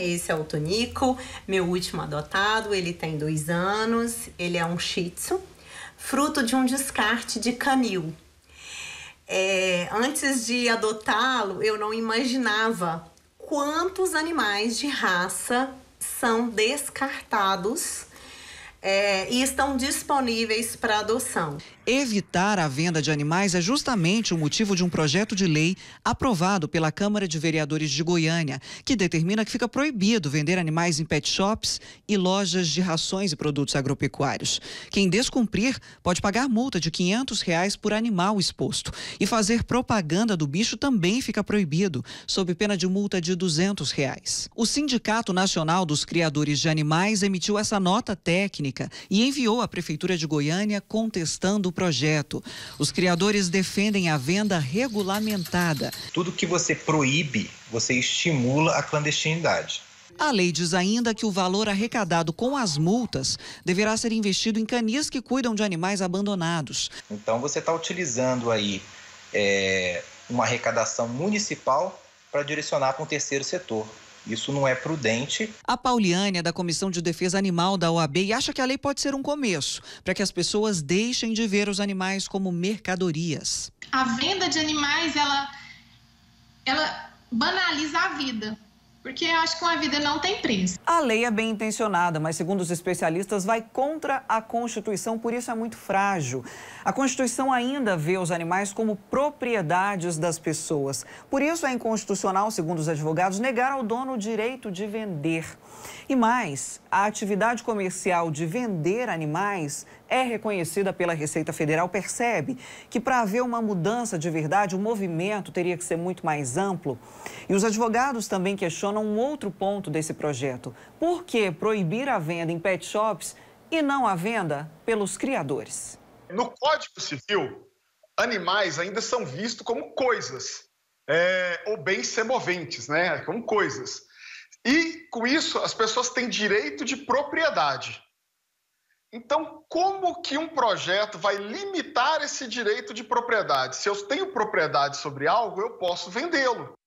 Esse é o Tonico, meu último adotado. Ele tem dois anos. Ele é um Shih Tzu, fruto de um descarte de canil. É, antes de adotá-lo, eu não imaginava quantos animais de raça são descartados é, e estão disponíveis para adoção. Evitar a venda de animais é justamente o motivo de um projeto de lei aprovado pela Câmara de Vereadores de Goiânia, que determina que fica proibido vender animais em pet shops e lojas de rações e produtos agropecuários. Quem descumprir pode pagar multa de 500 reais por animal exposto. E fazer propaganda do bicho também fica proibido, sob pena de multa de 200. Reais. O Sindicato Nacional dos Criadores de Animais emitiu essa nota técnica e enviou à Prefeitura de Goiânia contestando o projeto. Os criadores defendem a venda regulamentada. Tudo que você proíbe, você estimula a clandestinidade. A lei diz ainda que o valor arrecadado com as multas deverá ser investido em canis que cuidam de animais abandonados. Então você está utilizando aí é, uma arrecadação municipal para direcionar para um terceiro setor. Isso não é prudente. A Pauliane é da Comissão de Defesa Animal da OAB e acha que a lei pode ser um começo para que as pessoas deixem de ver os animais como mercadorias. A venda de animais, ela, ela banaliza a vida. Porque eu acho que uma vida não tem preço. A lei é bem intencionada, mas segundo os especialistas, vai contra a Constituição, por isso é muito frágil. A Constituição ainda vê os animais como propriedades das pessoas. Por isso é inconstitucional, segundo os advogados, negar ao dono o direito de vender. E mais, a atividade comercial de vender animais é reconhecida pela Receita Federal percebe que para haver uma mudança de verdade, o movimento teria que ser muito mais amplo. E os advogados também questionam um outro ponto desse projeto. Por que proibir a venda em pet shops e não a venda pelos criadores? No Código Civil, animais ainda são vistos como coisas, é, ou bens semoventes, né? Como coisas. E com isso, as pessoas têm direito de propriedade. Então, como que um projeto vai limitar esse direito de propriedade? Se eu tenho propriedade sobre algo, eu posso vendê-lo.